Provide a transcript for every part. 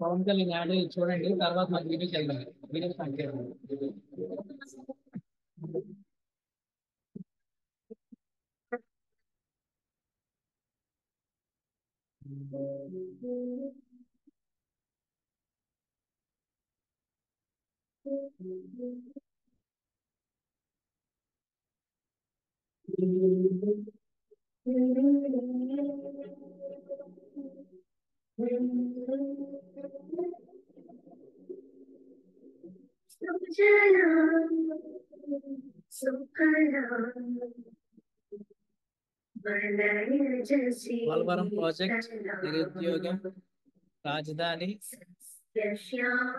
phone कर ले नाडे చూడండి తర్వాత మనం వీడియో చేద్దాం వీడియో సాంకేతిక పోలవరం ప్రాజెక్ట్ నిరుద్యోగం రాజధాని ఎక్స్ప్లెనేషన్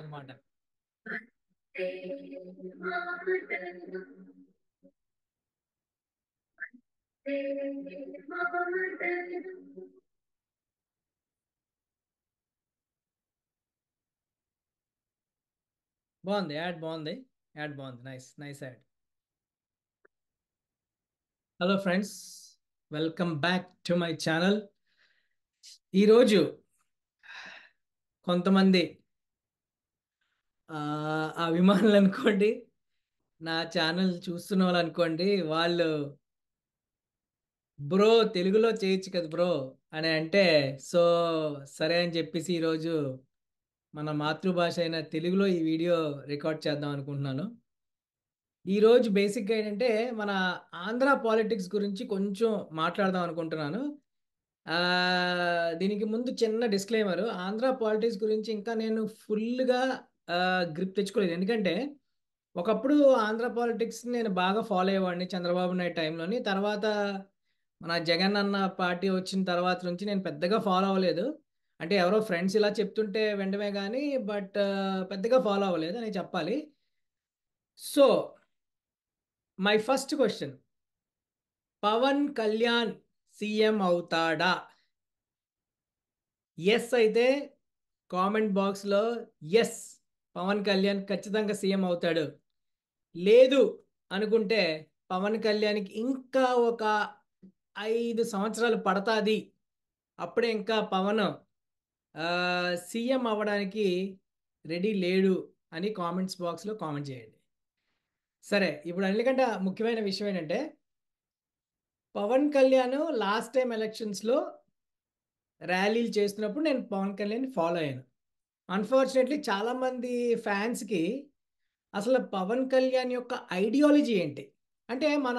అనమాట బాగుంది యాడ్ బాగుంది యాడ్ బాగుంది nice nice ad hello friends welcome back to my channel ఈరోజు కొంతమంది ఆ విమానులు అనుకోండి నా ఛానల్ చూస్తున్న వాళ్ళు అనుకోండి వాళ్ళు బ్రో తెలుగులో చేయొచ్చు కదా బ్రో అని అంటే సో సరే అని చెప్పేసి ఈరోజు మన మాతృభాష అయిన తెలుగులో ఈ వీడియో రికార్డ్ చేద్దాం అనుకుంటున్నాను ఈరోజు బేసిక్గా ఏంటంటే మన ఆంధ్ర పాలిటిక్స్ గురించి కొంచెం మాట్లాడదాం అనుకుంటున్నాను దీనికి ముందు చిన్న డిస్క్లైమర్ ఆంధ్ర పాలిటిక్స్ గురించి ఇంకా నేను ఫుల్గా గ్రిప్ తెచ్చుకోలేదు ఎందుకంటే ఒకప్పుడు ఆంధ్ర పాలిటిక్స్ నేను బాగా ఫాలో అయ్యేవాడిని చంద్రబాబు నాయుడు టైంలోని తర్వాత మన జగన్ అన్న పార్టీ వచ్చిన తర్వాత నుంచి నేను పెద్దగా ఫాలో అవ్వలేదు అంటే ఎవరో ఫ్రెండ్స్ ఇలా చెప్తుంటే వెంటనే కానీ బట్ uh, పెద్దగా ఫాలో అవ్వలేదు అని చెప్పాలి so my first question Pawan Kalyan CM అవుతాడా ఎస్ అయితే కామెంట్ బాక్స్లో ఎస్ పవన్ కళ్యాణ్ ఖచ్చితంగా సీఎం అవుతాడు లేదు అనుకుంటే పవన్ కళ్యాణ్కి ఇంకా ఒక ఐదు సంవత్సరాలు పడతాది అప్పుడే ఇంకా పవన్ సీఎం అవ్వడానికి రెడీ లేడు అని కామెంట్స్ బాక్స్లో కామెంట్ చేయండి సరే ఇప్పుడు అన్నికంటే ముఖ్యమైన విషయం ఏంటంటే పవన్ కళ్యాణ్ లాస్ట్ టైం ఎలక్షన్స్లో ర్యాలీలు చేస్తున్నప్పుడు నేను పవన్ కళ్యాణ్ ఫాలో అయ్యాను అన్ఫార్చునేట్లీ చాలామంది ఫ్యాన్స్కి అసలు పవన్ కళ్యాణ్ యొక్క ఐడియాలజీ ఏంటి అంటే మన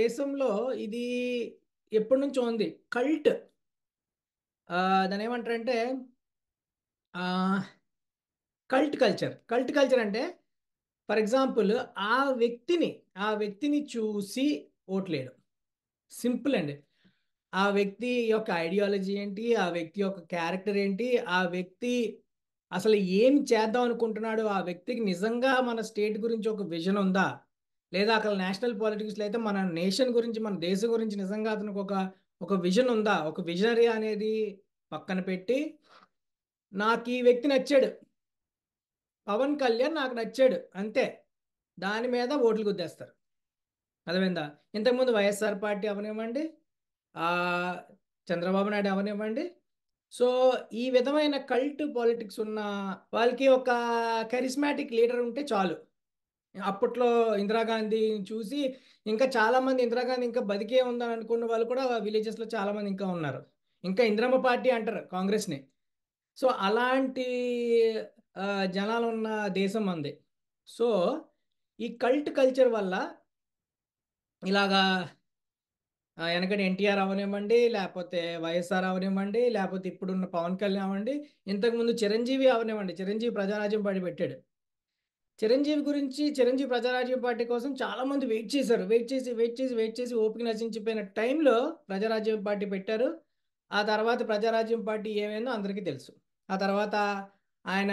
దేశంలో ఇది ఎప్పటి నుంచో ఉంది కల్ట్ దాని ఏమంటారంటే కల్ట్ కల్చర్ కల్ట్ కల్చర్ అంటే ఫర్ ఎగ్జాంపుల్ ఆ వ్యక్తిని ఆ వ్యక్తిని చూసి ఓట్లేయడం సింపుల్ అండి ఆ వ్యక్తి యొక్క ఐడియాలజీ ఏంటి ఆ వ్యక్తి యొక్క క్యారెక్టర్ ఏంటి ఆ వ్యక్తి అసలు ఏం చేద్దాం అనుకుంటున్నాడు ఆ వ్యక్తికి నిజంగా మన స్టేట్ గురించి ఒక విజన్ ఉందా లేదా అక్కడ నేషనల్ పాలిటిక్స్లో అయితే మన నేషన్ గురించి మన దేశం గురించి నిజంగా అతనికి ఒక ఒక విజన్ ఉందా ఒక విజనరీ అనేది పక్కన పెట్టి నాకు ఈ వ్యక్తి నచ్చాడు పవన్ కళ్యాణ్ నాకు నచ్చాడు అంతే దాని మీద ఓట్లు గుద్దేస్తారు అర్థమైందా ఇంతకుముందు వైఎస్ఆర్ పార్టీ అవనివ్వండి చంద్రబాబు నాయుడు అవనివ్వండి సో ఈ విధమైన కల్ట్ పాలిటిక్స్ ఉన్న వాళ్ళకి ఒక కరిస్మాటిక్ లీడర్ ఉంటే చాలు అప్పట్లో ఇందిరాగాంధీ చూసి ఇంకా చాలామంది ఇందిరాగాంధీ ఇంకా బతికే ఉందని అనుకున్న వాళ్ళు కూడా విలేజెస్లో చాలామంది ఇంకా ఉన్నారు ఇంకా ఇందిరమ్మ పార్టీ అంటారు కాంగ్రెస్ని సో అలాంటి జనాలు ఉన్న దేశం అంది సో ఈ కల్ట్ కల్చర్ వల్ల ఇలాగా వెనకటి ఎన్టీఆర్ అవనివ్వండి లేకపోతే వైఎస్ఆర్ అవనివ్వండి లేకపోతే ఇప్పుడున్న పవన్ కళ్యాణ్ అవ్వండి ఇంతకుముందు చిరంజీవి అవనివ్వండి చిరంజీవి ప్రజారాజ్యం పడిపెట్టాడు చిరంజీవి గురించి చిరంజీవి ప్రజారాజ్యం పార్టీ కోసం చాలా మంది వెయిట్ చేశారు వెయిట్ చేసి వెయిట్ చేసి వెయిట్ చేసి ఓపిక నశించిపోయిన టైంలో ప్రజారాజ్యం పార్టీ పెట్టారు ఆ తర్వాత ప్రజారాజ్యం పార్టీ ఏమైందో అందరికీ తెలుసు ఆ తర్వాత ఆయన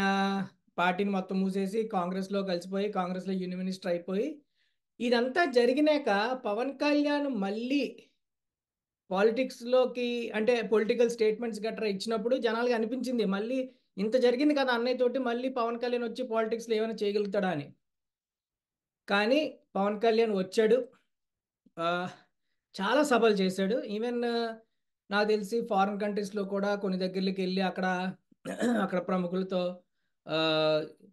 పార్టీని మొత్తం మూసేసి కాంగ్రెస్లో కలిసిపోయి కాంగ్రెస్లో యూనియన్ మినిస్టర్ అయిపోయి ఇదంతా జరిగినాక పవన్ కళ్యాణ్ మళ్ళీ పాలిటిక్స్లోకి అంటే పొలిటికల్ స్టేట్మెంట్స్ గట్రా ఇచ్చినప్పుడు జనాలకు అనిపించింది మళ్ళీ ఇంత జరిగింది కదా అన్నయ్య తోటి మళ్ళీ పవన్ కళ్యాణ్ వచ్చి పాలిటిక్స్లో ఏమైనా చేయగలుగుతాడా అని కానీ పవన్ కళ్యాణ్ వచ్చాడు చాలా సభలు చేశాడు ఈవెన్ నాకు తెలిసి ఫారిన్ కంట్రీస్లో కూడా కొన్ని దగ్గరికి వెళ్ళి అక్కడ అక్కడ ప్రముఖులతో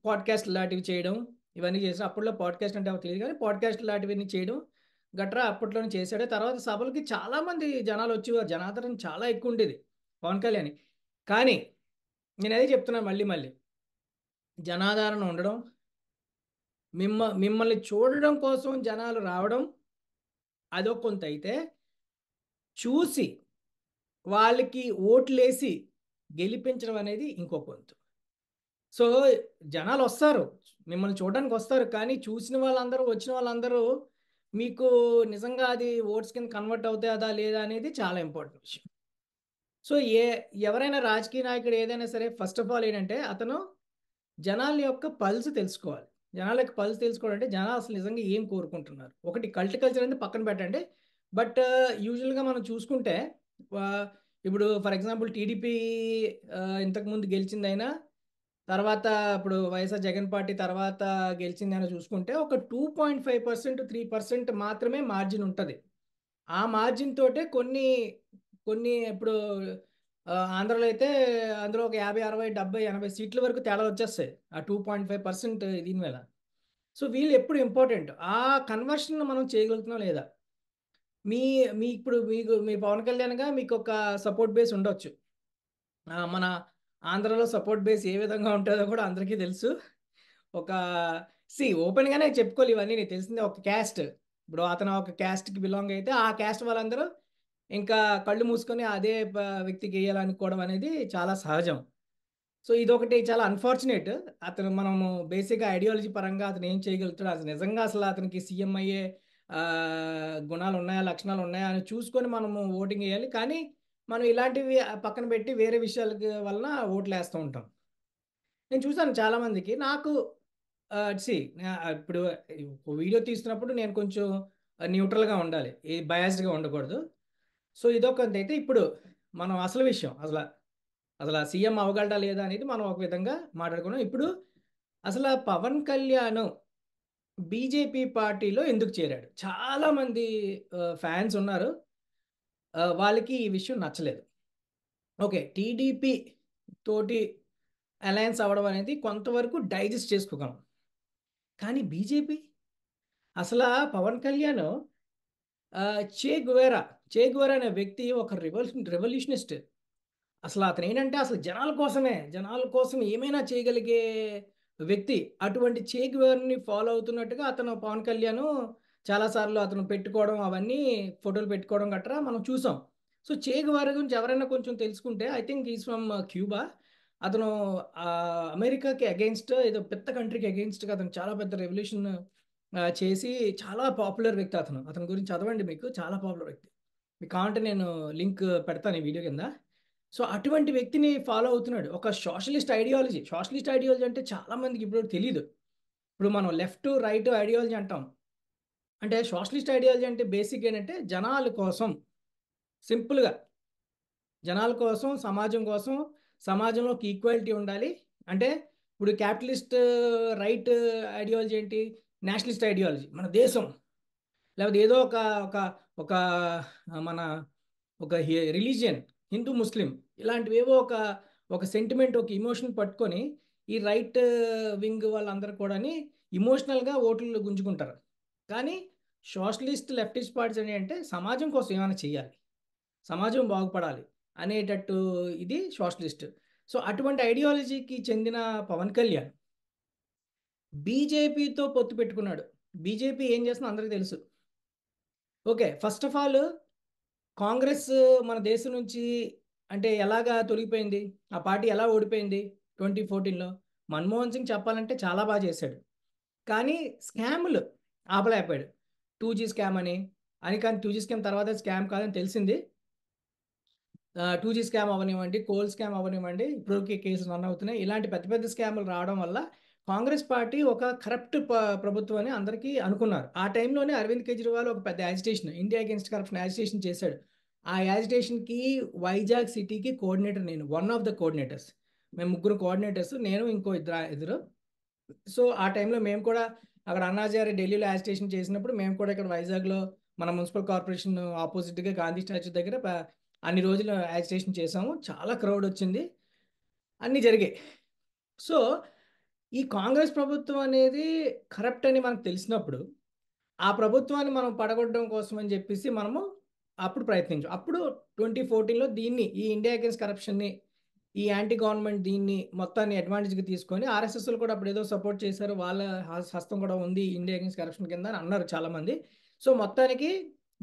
పాడ్కాస్ట్ లాంటివి చేయడం ఇవన్నీ చేసిన అప్పట్లో పాడ్కాస్ట్ అంటే అవి తెలియదు కానీ పాడ్కాస్ట్ లాంటివన్నీ చేయడం గట్రా అప్పట్లోనే చేశాడు తర్వాత సభలకి చాలామంది జనాలు వచ్చేవారు జనాదరణ చాలా ఎక్కువ ఉండేది పవన్ కళ్యాణ్ కానీ నేను అదే చెప్తున్నాను మళ్ళీ మళ్ళీ జనాధారణ ఉండడం మిమ్మ మిమ్మల్ని చూడడం కోసం జనాలు రావడం అదో కొంత అయితే చూసి వాళ్ళకి ఓట్లేసి గెలిపించడం అనేది ఇంకో కొంత సో జనాలు వస్తారు మిమ్మల్ని చూడడానికి వస్తారు కానీ చూసిన వాళ్ళందరూ వచ్చిన వాళ్ళందరూ మీకు నిజంగా అది ఓట్స్ కింద కన్వర్ట్ అవుతుందా లేదా అనేది చాలా ఇంపార్టెంట్ విషయం సో ఏ ఎవరైనా రాజకీయ నాయకుడు ఏదైనా సరే ఫస్ట్ ఆఫ్ ఆల్ ఏంటంటే అతను జనాల యొక్క పల్స్ తెలుసుకోవాలి జనాల యొక్క పల్స్ తెలుసుకోవాలంటే జనాలు అసలు నిజంగా ఏం కోరుకుంటున్నారు ఒకటి కల్ట్ కల్చర్ అనేది పక్కన పెట్టండి బట్ యూజువల్గా మనం చూసుకుంటే ఇప్పుడు ఫర్ ఎగ్జాంపుల్ టీడీపీ ఇంతకుముందు గెలిచిందైనా తర్వాత ఇప్పుడు వైఎస్ఆర్ జగన్ పార్టీ తర్వాత గెలిచిందని చూసుకుంటే ఒక two point five percent three percent మాత్రమే మార్జిన్ ఉంటుంది ఆ మార్జిన్ తోటే కొన్ని కొన్ని ఇప్పుడు ఆంధ్రలో అయితే అందులో ఒక యాభై అరవై డెబ్బై ఎనభై సీట్ల వరకు తేడా వచ్చేస్తాయి ఆ టూ పాయింట్ ఫైవ్ పర్సెంట్ దీని మీద సో వీళ్ళు ఎప్పుడు ఇంపార్టెంట్ ఆ కన్వర్షన్ మనం చేయగలుగుతున్నాం లేదా మీ మీ ఇప్పుడు మీకు మీ పవన్ కళ్యాణ్గా మీకు ఒక సపోర్ట్ బేస్ ఉండొచ్చు మన ఆంధ్రలో సపోర్ట్ బేస్ ఏ విధంగా ఉంటుందో కూడా అందరికీ తెలుసు ఒక సి ఓపెన్గానే చెప్పుకోవాలి ఇవన్నీ నీకు తెలిసిందే ఒక క్యాస్ట్ ఇప్పుడు అతను ఒక క్యాస్ట్కి బిలాంగ్ అయితే ఆ క్యాస్ట్ వాళ్ళందరూ ఇంకా కళ్ళు మూసుకొని అదే వ్యక్తికి వేయాలనుకోవడం అనేది చాలా సహజం సో ఇదొకటి చాలా అన్ఫార్చునేట్ అతను మనము బేసిక్గా ఐడియాలజీ పరంగా అతను ఏం చేయగలుగుతాడు అసలు నిజంగా అసలు అతనికి సీఎం అయ్యే గుణాలు ఉన్నాయా లక్షణాలు ఉన్నాయా అని చూసుకొని మనము ఓటింగ్ వేయాలి కానీ మనం ఇలాంటివి పక్కన పెట్టి వేరే విషయాల వలన ఓట్లు వేస్తూ ఉంటాం నేను చూసాను చాలామందికి నాకు సి ఇప్పుడు వీడియో తీస్తున్నప్పుడు నేను కొంచెం న్యూట్రల్గా ఉండాలి బయాస్డ్గా ఉండకూడదు సో ఇదొక అయితే ఇప్పుడు మనం అసలు విషయం అసలు అసలు సీఎం అవగలడా లేదా అనేది మనం ఒక విధంగా మాట్లాడుకున్నాం ఇప్పుడు అసలు పవన్ కళ్యాణ్ బీజేపీ పార్టీలో ఎందుకు చేరాడు చాలామంది ఫ్యాన్స్ ఉన్నారు వాళ్ళకి ఈ విషయం నచ్చలేదు ఓకే టీడీపీ తోటి అలయన్స్ అవ్వడం అనేది కొంతవరకు డైజెస్ట్ చేసుకోగలం కానీ బీజేపీ అసలు పవన్ కళ్యాణ్ చే గువేరా చేగోర్ అనే వ్యక్తి ఒక రెవల్యూషన్ రెవల్యూషనిస్ట్ అసలు అతను ఏంటంటే అసలు జనాల కోసమే జనాల కోసం ఏమైనా చేయగలిగే వ్యక్తి అటువంటి చేగ్వర్ని ఫాలో అవుతున్నట్టుగా అతను పవన్ కళ్యాణ్ చాలాసార్లు అతను పెట్టుకోవడం అవన్నీ ఫోటోలు పెట్టుకోవడం గట్రా మనం చూసాం సో చేగ్వార్ గురించి ఎవరైనా కొంచెం తెలుసుకుంటే I think is from Cuba అతను అమెరికాకి అగెయిన్స్ట్ ఏదో పెద్ద కంట్రీకి అగెయిన్స్ట్గా అతను చాలా పెద్ద రెవల్యూషన్ చేసి చాలా పాపులర్ వ్యక్తి అతను అతని గురించి చదవండి మీకు చాలా పాపులర్ వ్యక్తి మీకు కావాలంటే నేను లింక్ పెడతాను ఈ వీడియో కింద సో అటువంటి వ్యక్తిని ఫాలో అవుతున్నాడు ఒక సోషలిస్ట్ ఐడియాలజీ సోషలిస్ట్ ఐడియాలజీ అంటే చాలామందికి ఇప్పుడు తెలియదు ఇప్పుడు మనం లెఫ్ట్ రైట్ ఐడియాలజీ అంటాం అంటే సోషలిస్ట్ ఐడియాలజీ అంటే బేసిక్ ఏంటంటే జనాల కోసం సింపుల్గా జనాల కోసం సమాజం కోసం సమాజంలోకి ఈక్వాలిటీ ఉండాలి అంటే ఇప్పుడు క్యాపిటలిస్ట్ రైట్ ఐడియాలజీ ఏంటి నేషనలిస్ట్ ఐడియాలజీ మన దేశం లేకపోతే ఏదో ఒక ఒక ఒక మన ఒక రిలీజియన్ హిందూ ముస్లిం ఇలాంటివేవో ఒక ఒక సెంటిమెంట్ ఒక ఇమోషన్ పట్టుకొని ఈ రైట్ వింగ్ వాళ్ళందరూ కూడాని ఇమోషనల్గా ఓట్లు గుంజుకుంటారు కానీ సోషలిస్ట్ లెఫ్టిస్ట్ పార్టీస్ అని అంటే సమాజం కోసం ఏమైనా చేయాలి సమాజం బాగుపడాలి అనేటట్టు ఇది సోషలిస్ట్ సో అటువంటి ఐడియాలజీకి చెందిన పవన్ కళ్యాణ్ బీజేపీతో పొత్తు పెట్టుకున్నాడు బీజేపీ ఏం చేస్తుందో అందరికీ తెలుసు okay first of all Congress మన దేశం నుంచి అంటే ఎలాగా తొలగిపోయింది ఆ పార్టీ ఎలా ఓడిపోయింది ట్వంటీ ఫోర్టీన్లో మన్మోహన్ సింగ్ చెప్పాలంటే చాలా బాగా చేశాడు కానీ స్కామ్లు ఆపలేకపోయాడు టూ జీ స్కామ్ అని అని కానీ టూ జీ స్కామ్ తర్వాత స్కామ్ కాదని తెలిసింది టూ జీ స్కామ్ అవనివ్వండి కోల్ స్కామ్ అవనివ్వండి ఇప్పటికీ కేసులు రన్ అవుతున్నాయి ఇలాంటి పెద్ద పెద్ద స్కామ్లు రావడం వల్ల కాంగ్రెస్ పార్టీ ఒక కరప్ట్ ప్రభుత్వం అని అందరికీ అనుకున్నారు ఆ టైంలోనే అరవింద్ కేజ్రీవాల్ ఒక పెద్ద agitation India against corruption agitation చేశాడు ఆ యాజిటేషన్కి వైజాగ్ సిటీకి కోఆర్డినేటర్ నేను వన్ ఆఫ్ ద కోఆర్డినేటర్స్ మేము ముగ్గురు కోఆర్డినేటర్స్ నేను ఇంకో ఇద్దరు ఇద్దరు సో ఆ టైంలో మేము కూడా అక్కడ అన్నాజారి ఢిల్లీలో యాజిటేషన్ చేసినప్పుడు మేము కూడా ఇక్కడ వైజాగ్లో మన మున్సిపల్ కార్పొరేషన్ ఆపోజిట్గా గాంధీ స్టాచ్యూ దగ్గర అన్ని రోజులు యాజిటేషన్ చేసాము చాలా క్రౌడ్ వచ్చింది అన్నీ జరిగాయి సో ఈ కాంగ్రెస్ ప్రభుత్వం అనేది కరప్ట్ అని మనకు తెలిసినప్పుడు ఆ ప్రభుత్వాన్ని మనం పడగొట్టడం కోసం అని చెప్పేసి మనము అప్పుడు ప్రయత్నించాం అప్పుడు ట్వంటీ ఫోర్టీన్లో దీన్ని ఈ ఇండియా అగేన్స్ట్ కరప్షన్ని ఈ యాంటీ గవర్నమెంట్ దీన్ని మొత్తాన్ని అడ్వాంటేజ్కి తీసుకొని ఆర్ఎస్ఎస్లు కూడా అప్పుడు ఏదో సపోర్ట్ చేశారు వాళ్ళ హస్తం కూడా ఉంది ఇండియా అగేన్స్ కరప్షన్ కింద అని అన్నారు చాలామంది సో మొత్తానికి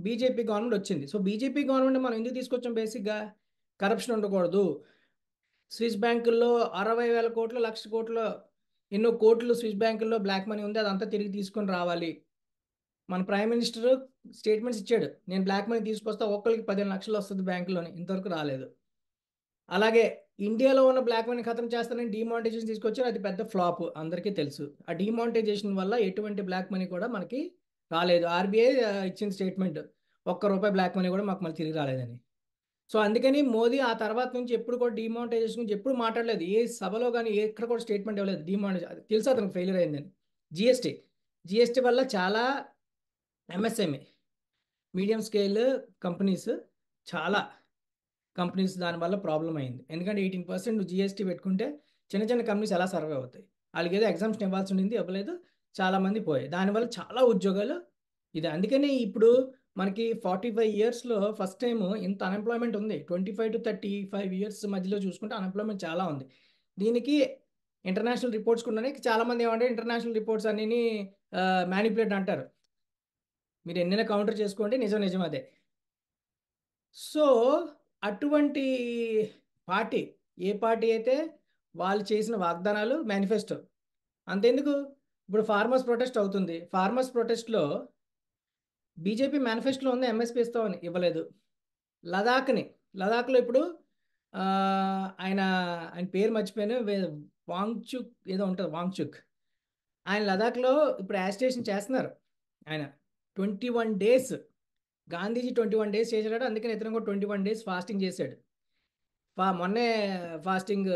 బీజేపీ గవర్నమెంట్ వచ్చింది సో బీజేపీ గవర్నమెంట్ మనం ఎందుకు తీసుకొచ్చాం బేసిక్గా కరప్షన్ ఉండకూడదు స్విస్ బ్యాంకుల్లో అరవై వేల కోట్లు లక్ష కోట్లు ఎన్నో కోట్లు స్విస్ బ్యాంకుల్లో బ్లాక్ మనీ ఉంది అదంతా తిరిగి తీసుకొని రావాలి మన ప్రైమ్ మినిస్టర్ స్టేట్మెంట్స్ ఇచ్చాడు నేను బ్లాక్ మనీ తీసుకొస్తా ఒక్కరికి పదిహేను లక్షలు వస్తుంది బ్యాంకులోని ఇంతవరకు రాలేదు అలాగే ఇండియాలో ఉన్న బ్లాక్ మనీ ఖతం చేస్తానని డిమానిటైజేషన్ తీసుకొచ్చారు అది పెద్ద ఫ్లాప్ అందరికీ తెలుసు ఆ డిమానిటైజేషన్ వల్ల ఎటువంటి బ్లాక్ మనీ కూడా మనకి రాలేదు ఆర్బీఐ ఇచ్చిన స్టేట్మెంట్ ఒక్క రూపాయి బ్లాక్ మనీ కూడా మాకు మళ్ళీ తిరిగి రాలేదని సో అందుకని మోదీ ఆ తర్వాత నుంచి ఎప్పుడు కూడా డిమానిటైజేషన్ గురించి ఎప్పుడు మాట్లాడలేదు ఏ సభలో కానీ ఎక్కడ కూడా స్టేట్మెంట్ ఇవ్వలేదు డిమానిటైజ్ తెలుసు అతనికి ఫెయిల్యూర్ అయిందని జిఎస్టీ జిఎస్టీ వల్ల చాలా ఎంఎస్ఎంఏ మీడియం స్కేల్ కంపెనీస్ చాలా కంపెనీస్ దానివల్ల ప్రాబ్లం అయింది ఎందుకంటే ఎయిటీన్ పర్సెంట్ జిఎస్టీ పెట్టుకుంటే చిన్న చిన్న కంపెనీస్ ఎలా సర్వే అవుతాయి వాళ్ళకి ఏదో ఎగ్జామ్స్ ఇవ్వాల్సి ఉండింది ఇవ్వలేదు చాలామంది పోయాయి దానివల్ల చాలా ఉద్యోగాలు ఇది అందుకనే ఇప్పుడు మనకి ఫార్టీ ఫైవ్ ఇయర్స్లో ఫస్ట్ టైం ఇంత అన్ఎంప్లాయ్మెంట్ ఉంది twenty five to thirty five years మధ్యలో చూసుకుంటే అన్ఎంప్లాయ్మెంట్ చాలా ఉంది దీనికి ఇంటర్నేషనల్ రిపోర్ట్స్ కూడా చాలామంది ఏమంటే ఇంటర్నేషనల్ రిపోర్ట్స్ అన్నీ మ్యానిపులేట్ అంటారు మీరు ఎన్నైనా కౌంటర్ చేసుకోండి నిజం నిజం అదే సో అటువంటి పార్టీ ఏ పార్టీ అయితే వాళ్ళు చేసిన వాగ్దానాలు మేనిఫెస్టో అంతెందుకు ఇప్పుడు ఫార్మర్స్ ప్రొటెస్ట్ అవుతుంది ఫార్మర్స్ ప్రొటెస్ట్లో బీజేపీ మేనిఫెస్టోలో ఉంది ఎంఎస్పీ ఇస్తామని ఇవ్వలేదు లదాఖ్ని లదాఖ్లో ఇప్పుడు ఆయన ఆయన పేరు మర్చిపోయాను వాంగ్చుక్ ఏదో ఉంటుంది వాంగ్చుక్ ఆయన లదాఖ్లో ఇప్పుడు యాజిటేషన్ చేస్తున్నారు ఆయన twenty one days Gandhiji twenty one days చేశాడు అందుకని ఇతను కూడా ట్వంటీ వన్ డేస్ ఫాస్టింగ్ చేశాడు ఫా మొన్నే ఫాస్టింగ్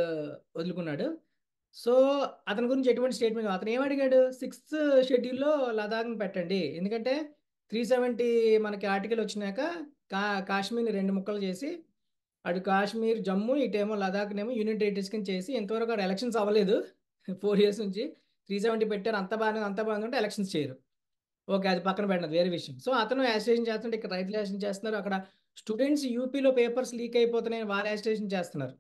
వదులుకున్నాడు సో అతని గురించి ఎటువంటి స్టేట్మెంట్ అతను ఏమడిగాడు సిక్స్త్ షెడ్యూల్లో లదాఖ్ని పెట్టండి ఎందుకంటే త్రీ సెవెంటీ మనకి ఆర్టికల్ వచ్చినాక కా కాశ్మీర్ని రెండు ముక్కలు చేసి అటు కాశ్మీర్ జమ్మూ ఇటేమో లదాఖ్నేమో యూనియన్ టెరిటరీస్కి చేసి ఇంతవరకు అక్కడ ఎలక్షన్స్ అవ్వలేదు ఫోర్ ఇయర్స్ నుంచి త్రీ సెవెంటీ పెట్టారు అంత బాగానే అంత బాగానే ఉంటే ఎలక్షన్స్ చేయరు ఓకే అది పక్కన పెట్టినది వేరే విషయం సో అతను యాజిటేషన్ చేస్తుంటే ఇక్కడ రైతులు యాజిటేషన్ చేస్తున్నారు అక్కడ స్టూడెంట్స్ యూపీలో పేపర్స్ లీక్ అయిపోతున్నాయని వాళ్ళు యాజిటేషన్ చేస్తున్నారు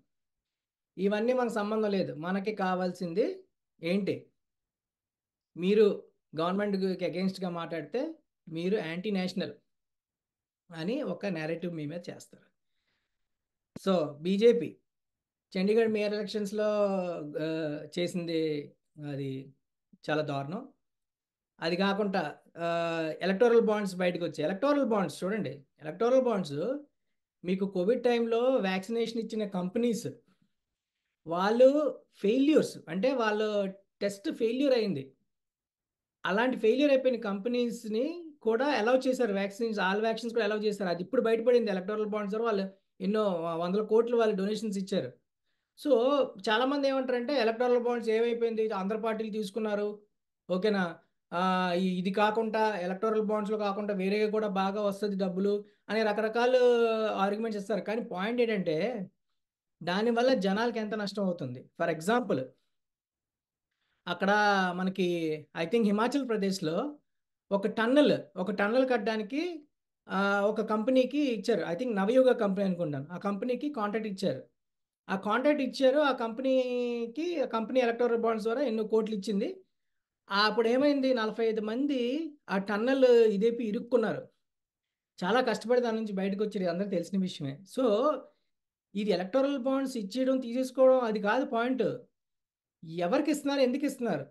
ఇవన్నీ మనకు సంబంధం లేదు మనకి కావాల్సింది ఏంటి మీరు గవర్నమెంట్కి అగెన్స్ట్గా మాట్లాడితే మీరు యాంటీ నేషనల్ అని ఒక నేరేటివ్ మీ మీద చేస్తారు సో బీజేపీ చండీగఢ్ మేయర్ ఎలక్షన్స్లో చేసింది అది చాలా దారుణం అది కాకుండా ఎలక్టోరల్ బాండ్స్ బయటకు వచ్చాయి ఎలక్టోరల్ బాండ్స్ చూడండి ఎలక్టోరల్ బాండ్స్ మీకు కోవిడ్ టైంలో వ్యాక్సినేషన్ ఇచ్చిన కంపెనీస్ వాళ్ళు ఫెయిల్యూర్స్ అంటే వాళ్ళు టెస్ట్ ఫెయిల్యూర్ అయింది అలాంటి ఫెయిల్యూర్ అయిపోయిన కంపెనీస్ని కూడా అలౌ చేశారు వ్యాక్సిన్స్ ఆల్ వ్యాక్సిన్స్ కూడా అలౌ చేశారు అది ఇప్పుడు బయటపడింది ఎలక్టోరల్ బాండ్స్ వాళ్ళు ఎన్నో వందల కోట్లు వాళ్ళు డొనేషన్స్ ఇచ్చారు సో చాలామంది ఏమంటారంటే ఎలక్టోరల్ బాండ్స్ ఏమైపోయింది ఆంధ్ర పార్టీలు తీసుకున్నారు ఓకేనా ఇది కాకుండా ఎలక్టోరల్ బాండ్స్లో కాకుండా వేరే కూడా బాగా వస్తుంది డబ్బులు అనే రకరకాల ఆర్గ్యుమెంట్స్ ఇస్తారు కానీ పాయింట్ ఏంటంటే దానివల్ల జనాలకి ఎంత నష్టం అవుతుంది ఫర్ ఎగ్జాంపుల్ అక్కడ మనకి ఐ థింక్ హిమాచల్ ప్రదేశ్లో ఒక టన్నల్ ఒక టన్నల్ కట్టడానికి ఒక కంపెనీకి ఇచ్చారు ఐ థింక్ నవయుగ కంపెనీ అనుకుంటాను ఆ కంపెనీకి కాంట్రాక్ట్ ఇచ్చారు ఆ కాంట్రాక్ట్ ఇచ్చారు ఆ కంపెనీకి కంపెనీ ఎలక్టోరల్ బాండ్స్ ద్వారా ఎన్నో కోట్లు ఇచ్చింది అప్పుడు ఏమైంది నలభై ఐదు మంది ఆ టన్నల్ ఇదేపి ఇరుక్కున్నారు చాలా కష్టపడి దాని నుంచి బయటకు ఇది అందరికీ తెలిసిన విషయమే సో ఇది ఎలక్టోరల్ బాండ్స్ ఇచ్చేయడం తీసేసుకోవడం అది కాదు పాయింట్ ఎవరికి ఇస్తున్నారు ఎందుకు ఇస్తున్నారు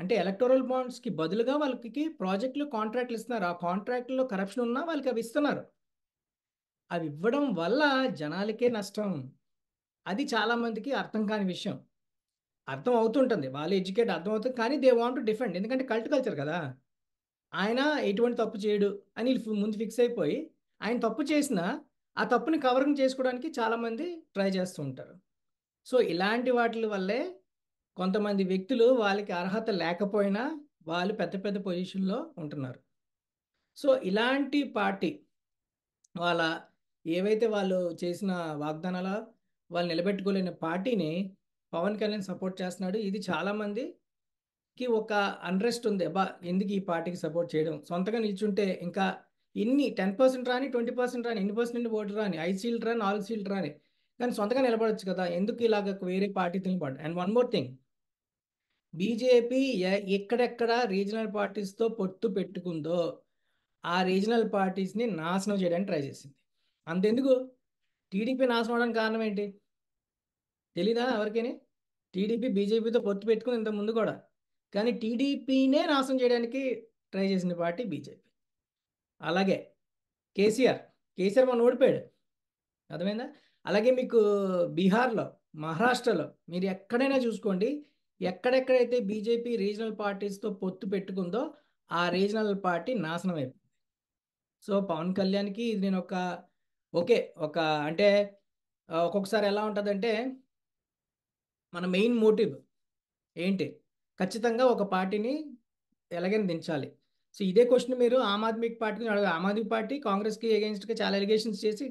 అంటే ఎలక్టోరల్ బాండ్స్కి బదులుగా వాళ్ళకి ప్రాజెక్టులు కాంట్రాక్ట్లు ఇస్తున్నారు ఆ కాంట్రాక్ట్లో కరప్షన్ ఉన్నా వాళ్ళకి అవి ఇస్తున్నారు అవి ఇవ్వడం వల్ల జనాలకే నష్టం అది చాలామందికి అర్థం కాని విషయం అర్థం అవుతుంటుంది వాళ్ళు ఎడ్యుకేట్ అర్థం అవుతుంది కానీ దే వాంట్ టు డిఫెండ్ ఎందుకంటే కల్ట్ కల్చర్ కదా ఆయన ఎటువంటి తప్పు చేయడు అని ముందు ఫిక్స్ అయిపోయి ఆయన తప్పు చేసినా ఆ తప్పుని కవరింగ్ చేసుకోవడానికి చాలామంది ట్రై చేస్తూ ఉంటారు సో ఇలాంటి వాటి వల్లే కొంతమంది వ్యక్తులు వాళ్ళకి అర్హత లేకపోయినా వాళ్ళు పెద్ద పెద్ద పొజిషన్లో ఉంటున్నారు సో ఇలాంటి పార్టీ వాళ్ళ ఏవైతే వాళ్ళు చేసిన వాగ్దానాల వాళ్ళు నిలబెట్టుకోలేని పార్టీని పవన్ కళ్యాణ్ సపోర్ట్ చేస్తున్నాడు ఇది చాలామందికి ఒక అన్రెస్ట్ ఉంది బా ఎందుకు ఈ పార్టీకి సపోర్ట్ చేయడం సొంతగా నిల్చుంటే ఇంకా ఇన్ని టెన్ పర్సెంట్ రాని ట్వంటీ పర్సెంట్ రాని ఎన్ని పర్సెంట్ ఓటు రాని ఐదు సీట్లు రాని నాలుగు సీట్లు రాని కానీ సొంతగా నిలబడొచ్చు కదా ఎందుకు ఇలాగ వేరే పార్టీతో నిలబడ and one more thing BJP ఎక్కడెక్కడ రీజనల్ పార్టీస్తో పొత్తు పెట్టుకుందో ఆ రీజనల్ పార్టీస్ని నాశనం చేయడానికి ట్రై చేసింది అంతెందుకు టీడీపీ నాశనం అవడానికి కారణం ఏంటి తెలీదా ఎవరికైనా టీడీపీ బీజేపీతో పొత్తు పెట్టుకుని ఇంత ముందు కూడా కానీ టీడీపీనే నాశనం చేయడానికి ట్రై చేసింది పార్టీ బీజేపీ అలాగే కేసీఆర్ కేసీఆర్ మన ఓడిపోయాడు అర్థమైందా అలాగే మీకు బీహార్లో మహారాష్ట్రలో మీరు ఎక్కడైనా చూసుకోండి ఎక్కడెక్కడైతే బీజేపీ రీజనల్ పార్టీస్తో పొత్తు పెట్టుకుందో ఆ రీజనల్ పార్టీ నాశనం అయిపోయింది సో పవన్ కళ్యాణ్కి ఇది నేను ఒక ఓకే ఒక అంటే ఒక్కొక్కసారి ఎలా ఉంటుందంటే మన మెయిన్ మోటివ్ ఏంటి ఖచ్చితంగా ఒక పార్టీని ఎలాగైనా దించాలి సో ఇదే క్వశ్చన్ మీరు ఆమ్ ఆద్మీ పార్టీని అడుగు ఆమ్ ఆద్మీ పార్టీ కాంగ్రెస్కి అగేన్స్ట్గా చాలా ఎలిగేషన్స్ చేసి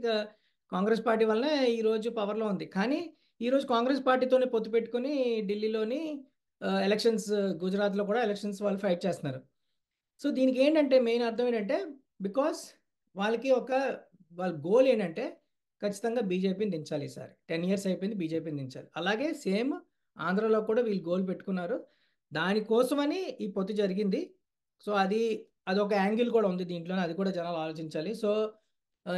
కాంగ్రెస్ పార్టీ వల్లనే ఈరోజు పవర్లో ఉంది కానీ ఈరోజు కాంగ్రెస్ పార్టీతోనే పొత్తు పెట్టుకుని ఢిల్లీలోని ఎలక్షన్స్ గుజరాత్లో కూడా ఎలక్షన్స్ వాళ్ళు ఫైట్ చేస్తున్నారు సో దీనికి ఏంటంటే మెయిన్ అర్థం ఏంటంటే బికాస్ వాళ్ళకి ఒక వాళ్ళ గోల్ ఏంటంటే ఖచ్చితంగా బీజేపీని దించాలి ఈసారి టెన్ ఇయర్స్ అయిపోయింది బీజేపీని దించాలి అలాగే సేమ్ ఆంధ్రలో కూడా వీళ్ళు గోల్ పెట్టుకున్నారు దానికోసమని ఈ పొత్తు జరిగింది సో అది అదొక యాంగిల్ కూడా ఉంది దీంట్లో అది కూడా జనాలు ఆలోచించాలి సో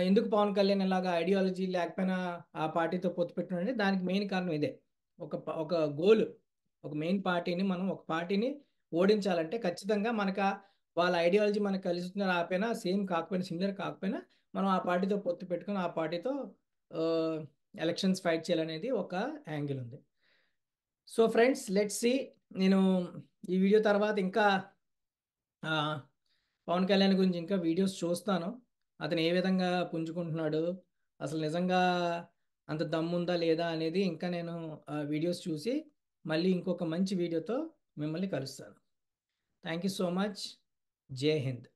ఎందుకు పవన్ కళ్యాణ్ ఇలాగా ఐడియాలజీ లేకపోయినా ఆ పార్టీతో పొత్తు పెట్టుకుంటే దానికి మెయిన్ కారణం ఇదే ఒక ఒక గోల్ ఒక మెయిన్ పార్టీని మనం ఒక పార్టీని ఓడించాలంటే ఖచ్చితంగా మనకు వాళ్ళ ఐడియాలజీ మనకు కలుస్తున్న రాకపోయినా సేమ్ కాకపోయినా సిమిలర్ కాకపోయినా మనం ఆ పార్టీతో పొత్తు పెట్టుకుని ఆ పార్టీతో ఎలక్షన్స్ ఫైట్ చేయాలనేది ఒక యాంగిల్ ఉంది సో ఫ్రెండ్స్ లెట్స్ సి నేను ఈ వీడియో తర్వాత ఇంకా పవన్ కళ్యాణ్ గురించి ఇంకా వీడియోస్ చూస్తాను అతను ఏ విధంగా పుంజుకుంటున్నాడు అసలు నిజంగా అంత దమ్ముందా లేదా అనేది ఇంకా నేను వీడియోస్ చూసి మళ్ళీ ఇంకొక మంచి వీడియోతో మిమ్మల్ని కలుస్తాను థ్యాంక్ యూ సో మచ్ జై హింద్